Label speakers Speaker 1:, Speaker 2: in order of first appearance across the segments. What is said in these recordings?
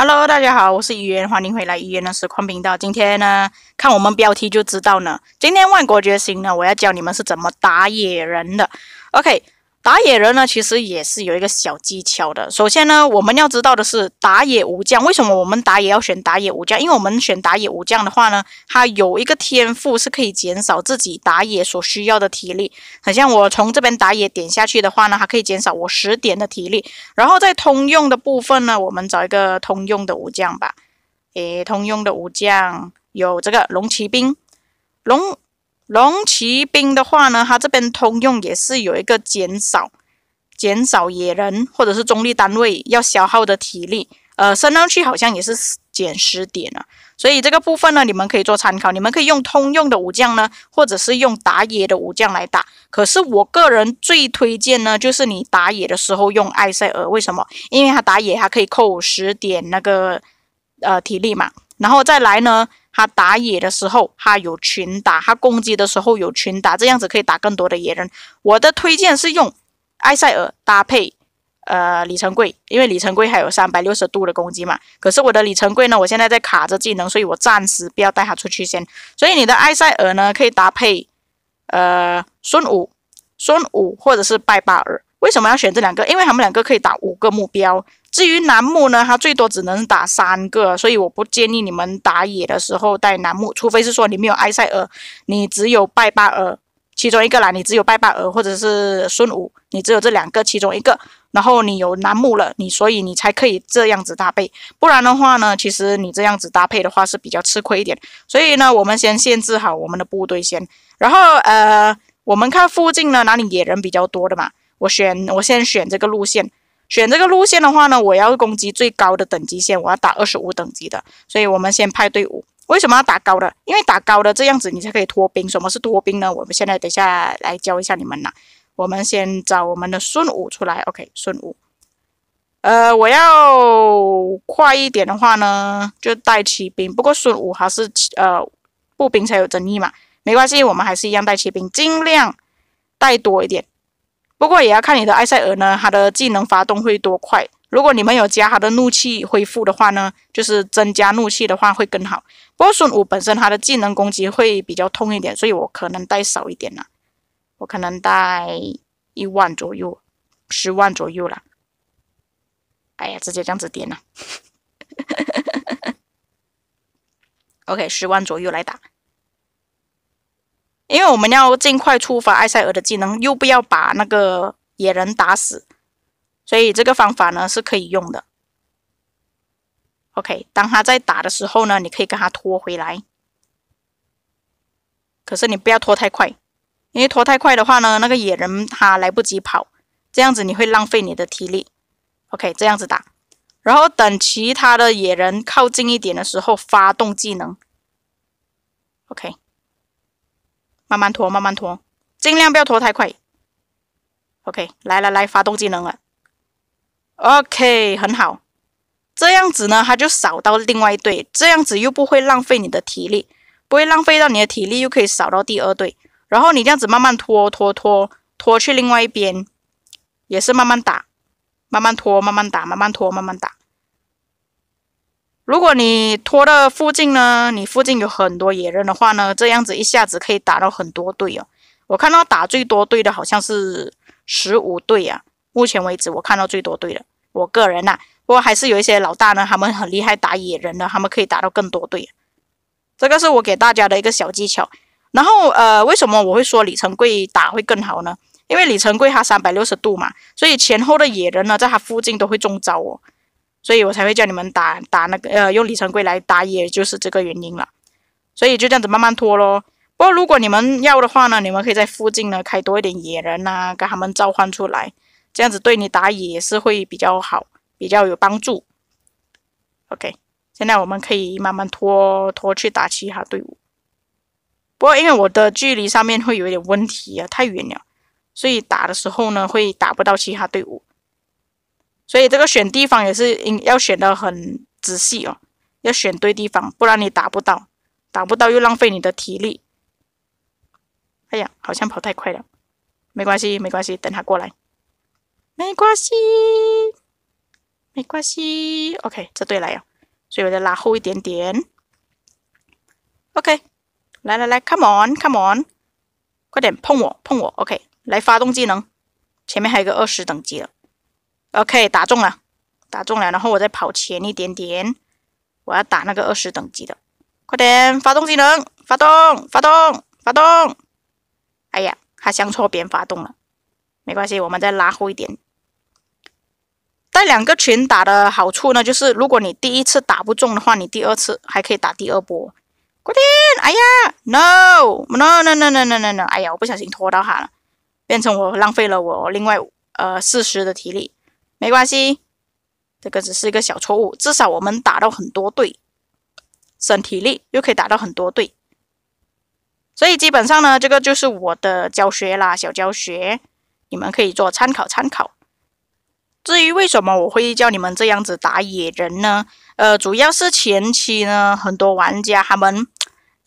Speaker 1: Hello，大家好，我是语言，欢迎回来语言的实况频道。今天呢，看我们标题就知道呢，今天万国觉醒呢，我要教你们是怎么打野人的。OK。打野人呢，其实也是有一个小技巧的。首先呢，我们要知道的是打野武将。为什么我们打野要选打野武将？因为我们选打野武将的话呢，他有一个天赋是可以减少自己打野所需要的体力。很像我从这边打野点下去的话呢，还可以减少我十点的体力。然后在通用的部分呢，我们找一个通用的武将吧。诶，通用的武将有这个龙骑兵，龙。龙骑兵的话呢，它这边通用也是有一个减少，减少野人或者是中立单位要消耗的体力，呃，升上去好像也是减十点啊。所以这个部分呢，你们可以做参考，你们可以用通用的武将呢，或者是用打野的武将来打。可是我个人最推荐呢，就是你打野的时候用艾赛尔，为什么？因为他打野他可以扣十点那个呃体力嘛，然后再来呢。他打野的时候，他有群打；他攻击的时候有群打，这样子可以打更多的野人。我的推荐是用埃塞尔搭配呃李成贵，因为李成贵还有三百六十度的攻击嘛。可是我的李成贵呢，我现在在卡着技能，所以我暂时不要带他出去先。所以你的埃塞尔呢，可以搭配呃孙武、孙武或者是拜巴尔。为什么要选这两个？因为他们两个可以打五个目标。至于楠木呢，它最多只能打三个，所以我不建议你们打野的时候带楠木，除非是说你没有埃塞尔，你只有拜巴尔其中一个啦，你只有拜巴尔或者是孙武，你只有这两个其中一个，然后你有楠木了，你所以你才可以这样子搭配，不然的话呢，其实你这样子搭配的话是比较吃亏一点。所以呢，我们先限制好我们的部队先，然后呃，我们看附近呢哪里野人比较多的嘛。我选，我先选这个路线。选这个路线的话呢，我要攻击最高的等级线，我要打二十五等级的。所以，我们先派队伍。为什么要打高的？因为打高的这样子，你才可以脱兵。什么是脱兵呢？我们现在等下来教一下你们呐。我们先找我们的孙武出来。OK，孙武。呃，我要快一点的话呢，就带骑兵。不过孙武还是呃，步兵才有争议嘛。没关系，我们还是一样带骑兵，尽量带多一点。不过也要看你的埃塞尔呢，他的技能发动会多快。如果你们有加他的怒气恢复的话呢，就是增加怒气的话会更好。不过孙武本身他的技能攻击会比较痛一点，所以我可能带少一点啦，我可能带一万左右、十万左右了。哎呀，直接这样子点了。OK，十万左右来打。我们要尽快触发艾塞尔的技能，又不要把那个野人打死，所以这个方法呢是可以用的。OK，当他在打的时候呢，你可以跟他拖回来，可是你不要拖太快，因为拖太快的话呢，那个野人他来不及跑，这样子你会浪费你的体力。OK，这样子打，然后等其他的野人靠近一点的时候发动技能。OK。慢慢拖，慢慢拖，尽量不要拖太快。OK，来来来，发动技能了。OK，很好。这样子呢，它就扫到另外一队，这样子又不会浪费你的体力，不会浪费到你的体力，又可以扫到第二队。然后你这样子慢慢拖，拖，拖，拖去另外一边，也是慢慢打，慢慢拖，慢慢打，慢慢拖，慢慢打。如果你拖到附近呢，你附近有很多野人的话呢，这样子一下子可以打到很多队哦。我看到打最多队的好像是十五队啊，目前为止我看到最多队的。我个人呐，不过还是有一些老大呢，他们很厉害，打野人呢，他们可以打到更多队。这个是我给大家的一个小技巧。然后呃，为什么我会说李成贵打会更好呢？因为李成贵他三百六十度嘛，所以前后的野人呢，在他附近都会中招哦。所以我才会叫你们打打那个，呃，用李成规来打野，就是这个原因了。所以就这样子慢慢拖咯。不过如果你们要的话呢，你们可以在附近呢开多一点野人呐，跟他们召唤出来，这样子对你打野也是会比较好，比较有帮助。OK，现在我们可以慢慢拖拖去打其他队伍。不过因为我的距离上面会有一点问题啊，太远了，所以打的时候呢会打不到其他队伍。所以这个选地方也是应要选的很仔细哦，要选对地方，不然你打不到，打不到又浪费你的体力。哎呀，好像跑太快了，没关系，没关系，等他过来，没关系，没关系。OK，这对了呀，所以我再拉后一点点。OK，来来来，Come on，Come on，快点碰我碰我。OK，来发动技能，前面还有个二十等级了。O.K. 打中了，打中了，然后我再跑前一点点，我要打那个二十等级的，快点发动技能，发动，发动，发动！哎呀，他向错边发动了，没关系，我们再拉后一点。带两个群打的好处呢，就是如果你第一次打不中的话，你第二次还可以打第二波。快点！哎呀，No，No，No，No，No，No，No，No！哎呀，我不小心拖到他了，变成我浪费了我另外呃四十的体力。没关系，这个只是一个小错误。至少我们打到很多队，省体力又可以打到很多队。所以基本上呢，这个就是我的教学啦，小教学，你们可以做参考参考。至于为什么我会叫你们这样子打野人呢？呃，主要是前期呢，很多玩家他们。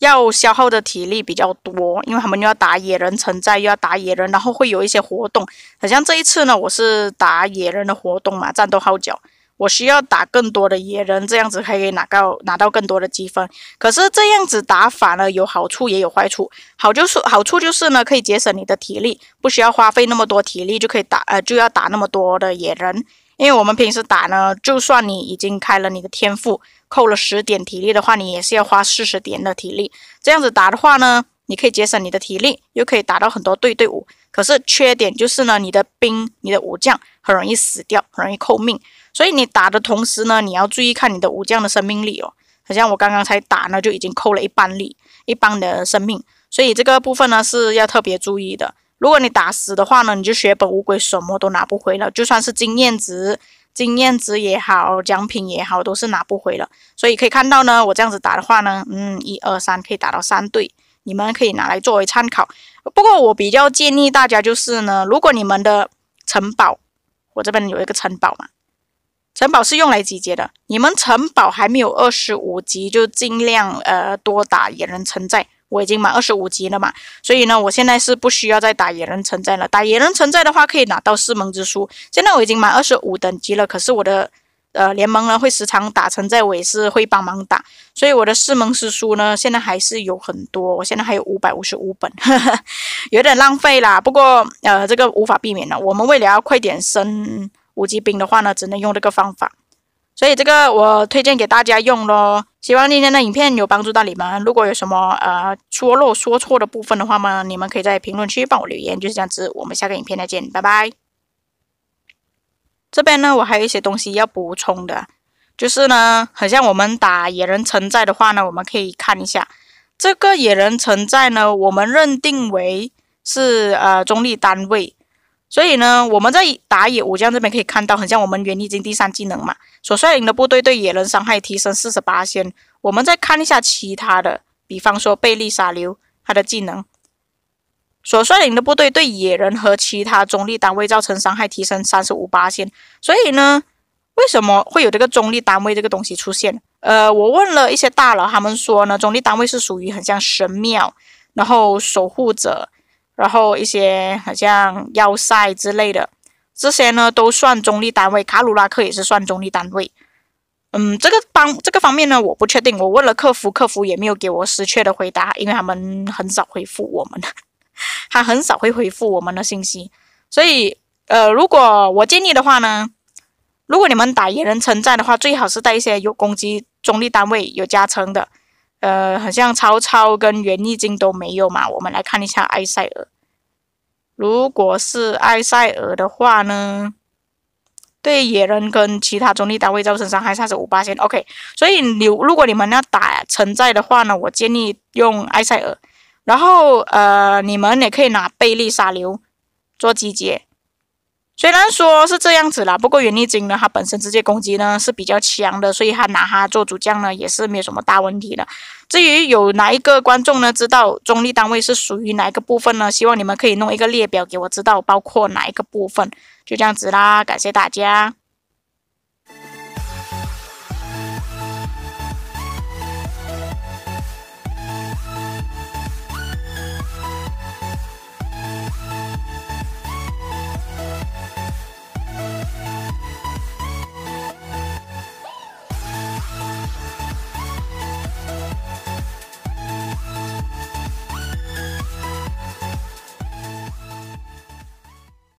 Speaker 1: 要消耗的体力比较多，因为他们又要打野人存在，又要打野人，然后会有一些活动。好像这一次呢，我是打野人的活动嘛，战斗号角，我需要打更多的野人，这样子可以拿到拿到更多的积分。可是这样子打法呢，有好处也有坏处。好就是好处就是呢，可以节省你的体力，不需要花费那么多体力就可以打，呃，就要打那么多的野人。因为我们平时打呢，就算你已经开了你的天赋，扣了十点体力的话，你也是要花四十点的体力。这样子打的话呢，你可以节省你的体力，又可以打到很多对队伍。可是缺点就是呢，你的兵、你的武将很容易死掉，很容易扣命。所以你打的同时呢，你要注意看你的武将的生命力哦。好像我刚刚才打呢，就已经扣了一半力、一半的生命，所以这个部分呢是要特别注意的。如果你打死的话呢，你就血本无归，什么都拿不回了。就算是经验值、经验值也好，奖品也好，都是拿不回了。所以可以看到呢，我这样子打的话呢，嗯，一二三，可以打到三队。你们可以拿来作为参考。不过我比较建议大家就是呢，如果你们的城堡，我这边有一个城堡嘛，城堡是用来集结的。你们城堡还没有二十五级，就尽量呃多打野人存在。我已经满二十五级了嘛，所以呢，我现在是不需要再打野人存在了。打野人存在的话，可以拿到四盟之书。现在我已经满二十五等级了，可是我的呃联盟呢会时常打存在，我也是会帮忙打，所以我的四盟之书呢，现在还是有很多。我现在还有五百五十五本，有点浪费啦。不过呃，这个无法避免了。我们为了要快点升五级兵的话呢，只能用这个方法。所以这个我推荐给大家用咯。希望今天的影片有帮助到你们。如果有什么呃说漏说错的部分的话呢，你们可以在评论区帮我留言，就是这样子。我们下个影片再见，拜拜。这边呢，我还有一些东西要补充的，就是呢，好像我们打野人城寨的话呢，我们可以看一下这个野人城寨呢，我们认定为是呃中立单位。所以呢，我们在打野武将这边可以看到，很像我们元力精第三技能嘛，所率领的部队对野人伤害提升四十八线。我们再看一下其他的，比方说贝利沙流，他的技能所率领的部队对野人和其他中立单位造成伤害提升三十五八线。所以呢，为什么会有这个中立单位这个东西出现？呃，我问了一些大佬，他们说呢，中立单位是属于很像神庙，然后守护者。然后一些好像要塞之类的，这些呢都算中立单位，卡鲁拉克也是算中立单位。嗯，这个方这个方面呢，我不确定。我问了客服，客服也没有给我失确的回答，因为他们很少回复我们，他很少会回复我们的信息。所以，呃，如果我建议的话呢，如果你们打野人存在的话，最好是带一些有攻击中立单位有加成的，呃，很像曹操跟袁立晶都没有嘛。我们来看一下埃塞尔。如果是埃塞尔的话呢，对野人跟其他中立单位造成伤害，它是五八千。OK，所以你如果你们要打存在的话呢，我建议用埃塞尔，然后呃，你们也可以拿贝利沙流做集结。虽然说是这样子啦，不过元力金呢，它本身直接攻击呢是比较强的，所以他拿它做主将呢也是没有什么大问题的。至于有哪一个观众呢知道中立单位是属于哪一个部分呢？希望你们可以弄一个列表给我知道，包括哪一个部分，就这样子啦。感谢大家。